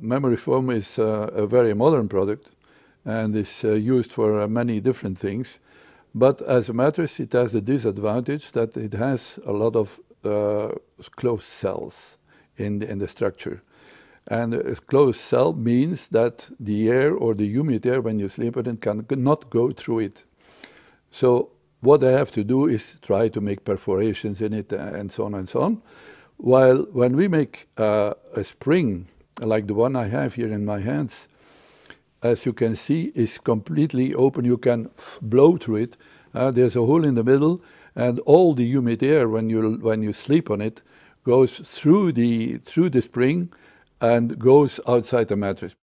memory foam is uh, a very modern product and is uh, used for uh, many different things. But as a mattress, it has the disadvantage that it has a lot of closed cells in the, in the structure. And a closed cell means that the air or the humid air when you sleep in it can not go through it. So what I have to do is try to make perforations in it and so on and so on. While when we make uh, a spring like the one I have here in my hands, as you can see, is completely open. You can blow through it. Uh, there's a hole in the middle, and all the humid air when you when you sleep on it goes through the through the spring and goes outside the mattress.